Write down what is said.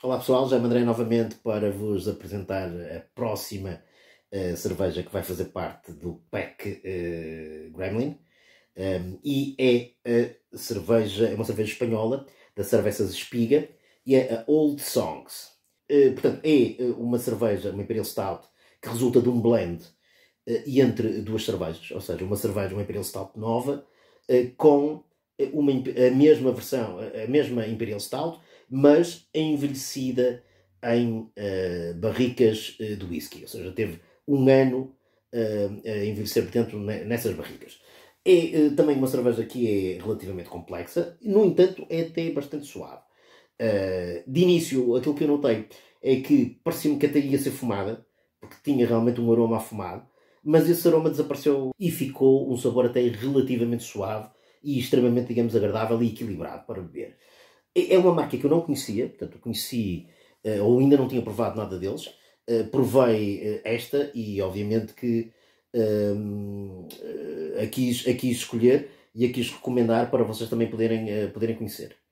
Olá pessoal, já mandei novamente para vos apresentar a próxima uh, cerveja que vai fazer parte do pack uh, Gremlin um, ehm, e é a cerveja, é uma cerveja espanhola da Cervezas Espiga e é a Old Songs. Uh, portanto, é uma cerveja, uma Imperial Stout, que resulta de um blend e entre duas cervejas, ou seja, uma cerveja, uma Imperial Stout nova com uma, a mesma versão, a mesma Imperial Stout, mas envelhecida em uh, barricas eh, de whisky, ou seja, teve um ano uh, a envelhecer, portanto, nessas barricas. É também uma cerveja que é relativamente complexa, no entanto, é até bastante suave. de início, aquilo que eu notei é que parecia-me que até ia ser fumada, porque tinha realmente um aroma a fumado, mas esse aroma desapareceu e ficou um sabor até relativamente suave e extremamente, digamos, agradável e equilibrado para beber. É, é uma marca que eu não conhecia, portanto, conheci eh, ou ainda não tinha provado nada deles. Eh, provei eh, esta e, obviamente, que ehm, a, quis, quis escolher e a quis recomendar para vocês também poderem, poderem conhecer.